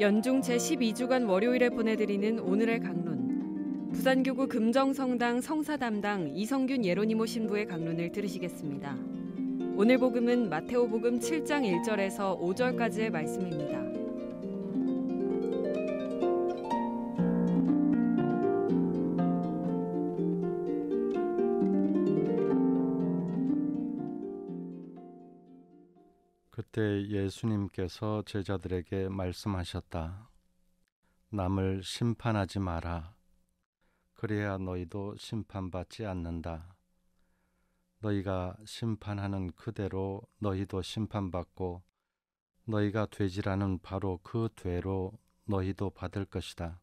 연중 제12주간 월요일에 보내드리는 오늘의 강론. 부산교구 금정성당 성사 담당 이성균 예로니모 신부의 강론을 들으시겠습니다. 오늘 복음은 마테오복음 7장 1절에서 5절까지의 말씀입니다. 그때 예수님께서 제자들에게 말씀하셨다. 남을 심판하지 마라. 그래야 너희도 심판받지 않는다. 너희가 심판하는 그대로 너희도 심판받고 너희가 되지라는 바로 그 죄로 너희도 받을 것이다.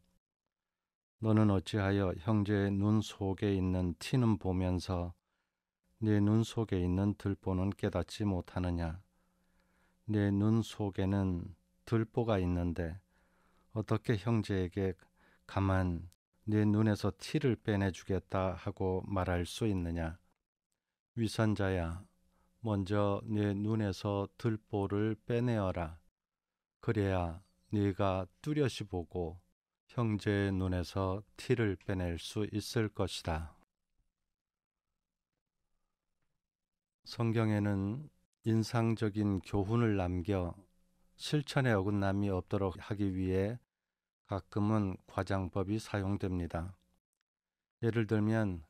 너는 어찌하여 형제의 눈 속에 있는 티는 보면서 네 눈 속에 있는 들보는 깨닫지 못하느냐? 내눈 속에는 들보가 있는데 어떻게 형제에게 가만 내 눈에서 티를 빼내주겠다 하고 말할 수 있느냐? 위선자야, 먼저 내 눈에서 들보를 빼내어라. 그래야 네가 뚜렷이 보고 형제의 눈에서 티를 빼낼 수 있을 것이다. 성경에는 인상적인 교훈을 남겨 실천에 어긋남이 없도록 하기 위해 가끔은 과장법이 사용됩니다. 예를 들면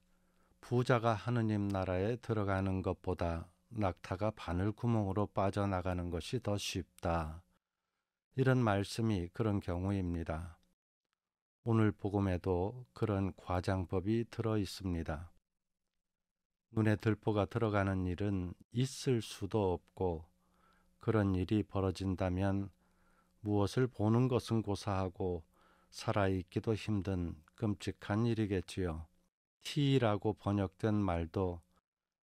부자가 하느님 나라에 들어가는 것보다 낙타가 바늘구멍으로 빠져나가는 것이 더 쉽다. 이런 말씀이 그런 경우입니다. 오늘 복음에도 그런 과장법이 들어 있습니다. 눈에 들보가 들어가는 일은 있을 수도 없고 그런 일이 벌어진다면 무엇을 보는 것은 고사하고 살아있기도 힘든 끔찍한 일이겠지요. 티라고 번역된 말도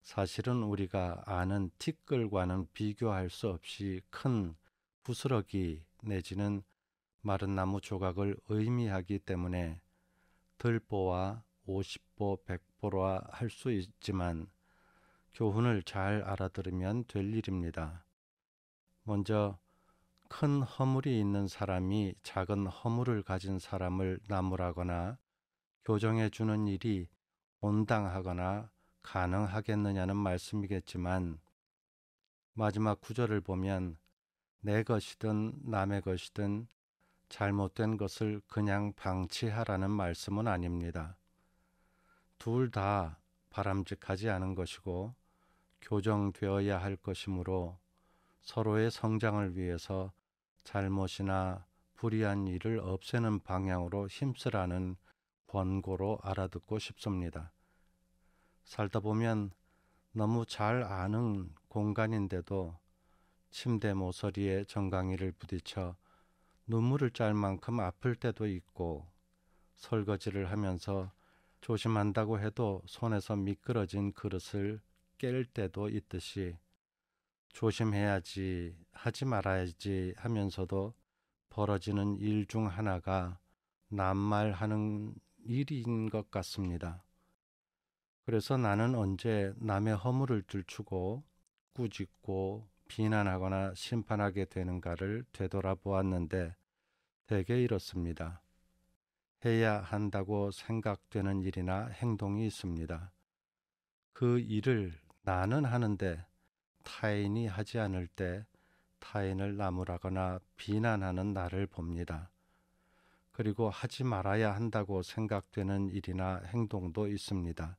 사실은 우리가 아는 티끌과는 비교할 수 없이 큰 부스러기 내지는 마른 나무 조각을 의미하기 때문에 들보와 5 0보 보로할 수 있지만 교훈을 잘 알아들으면 될 일입니다. 먼저 큰 허물이 있는 사람이 작은 허물을 가진 사람을 나무라거나 교정해 주는 일이 온당하거나 가능하겠느냐는 말씀이겠지만 마지막 구절을 보면 내 것이든 남의 것이든 잘못된 것을 그냥 방치하라는 말씀은 아닙니다. 둘다 바람직하지 않은 것이고 교정되어야 할 것이므로 서로의 성장을 위해서 잘못이나 불의한 일을 없애는 방향으로 힘쓰라는 권고로 알아듣고 싶습니다. 살다 보면 너무 잘 아는 공간인데도 침대 모서리에 정강이를 부딪혀 눈물을 짤 만큼 아플 때도 있고 설거지를 하면서 조심한다고 해도 손에서 미끄러진 그릇을 깰 때도 있듯이 조심해야지 하지 말아야지 하면서도 벌어지는 일 중 하나가 남말하는 일인 것 같습니다. 그래서 나는 언제 남의 허물을 들추고 꾸짖고 비난하거나 심판하게 되는가를 되돌아보았는데 대개 이렇습니다. 해야 한다고 생각되는 일이나 행동이 있습니다. 그 일을 나는 하는데 타인이 하지 않을 때 타인을 나무라거나 비난하는 나를 봅니다. 그리고 하지 말아야 한다고 생각되는 일이나 행동도 있습니다.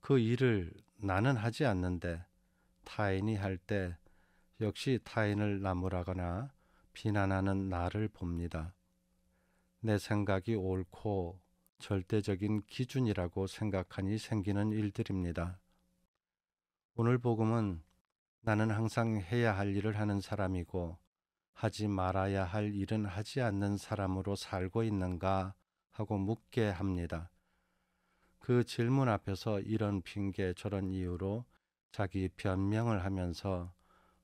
그 일을 나는 하지 않는데 타인이 할 때 역시 타인을 나무라거나 비난하는 나를 봅니다. 내 생각이 옳고 절대적인 기준이라고 생각하니 생기는 일들입니다. 오늘 복음은 나는 항상 해야 할 일을 하는 사람이고 하지 말아야 할 일은 하지 않는 사람으로 살고 있는가 하고 묻게 합니다. 그 질문 앞에서 이런 핑계 저런 이유로 자기 변명을 하면서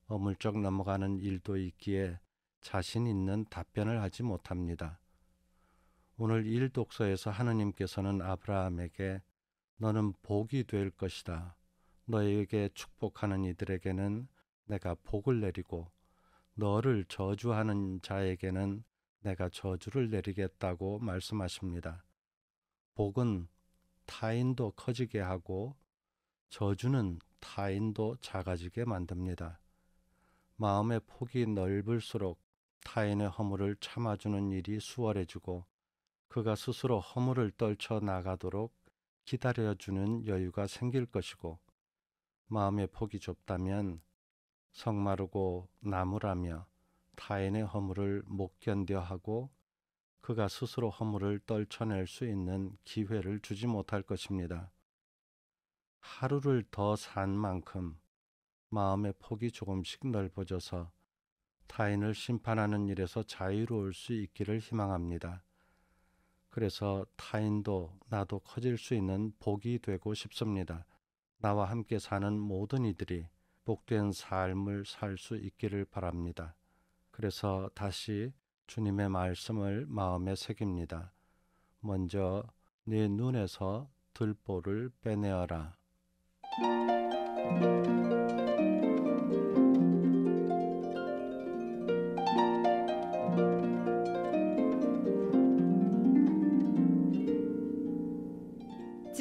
어물쩍 넘어가는 일도 있기에 자신 있는 답변을 하지 못합니다. 오늘 일독서에서 하느님께서는 아브라함에게 너는 복이 될 것이다. 너에게 축복하는 이들에게는 내가 복을 내리고 너를 저주하는 자에게는 내가 저주를 내리겠다고 말씀하십니다. 복은 타인도 커지게 하고 저주는 타인도 작아지게 만듭니다. 마음의 폭이 넓을수록 타인의 허물을 참아주는 일이 수월해지고 그가 스스로 허물을 떨쳐 나가도록 기다려주는 여유가 생길 것이고 마음의 폭이 좁다면 성마르고 나무라며 타인의 허물을 못 견뎌 하고 그가 스스로 허물을 떨쳐낼 수 있는 기회를 주지 못할 것입니다. 하루를 더 산 만큼 마음의 폭이 조금씩 넓어져서 타인을 심판하는 일에서 자유로울 수 있기를 희망합니다. 그래서 타인도 나도 커질 수 있는 복이 되고 싶습니다. 나와 함께 사는 모든 이들이 복된 삶을 살 수 있기를 바랍니다. 그래서 다시 주님의 말씀을 마음에 새깁니다. 먼저 네 눈에서 들보를 빼내어라.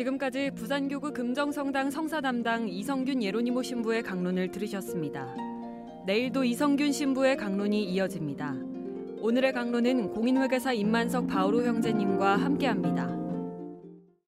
지금까지 부산교구 금정성당 성사 담당 이성균 예로니모 신부의 강론을 들으셨습니다. 내일도 이성균 신부의 강론이 이어집니다. 오늘의 강론은 공인회계사 임만석 바오로 형제님과 함께합니다.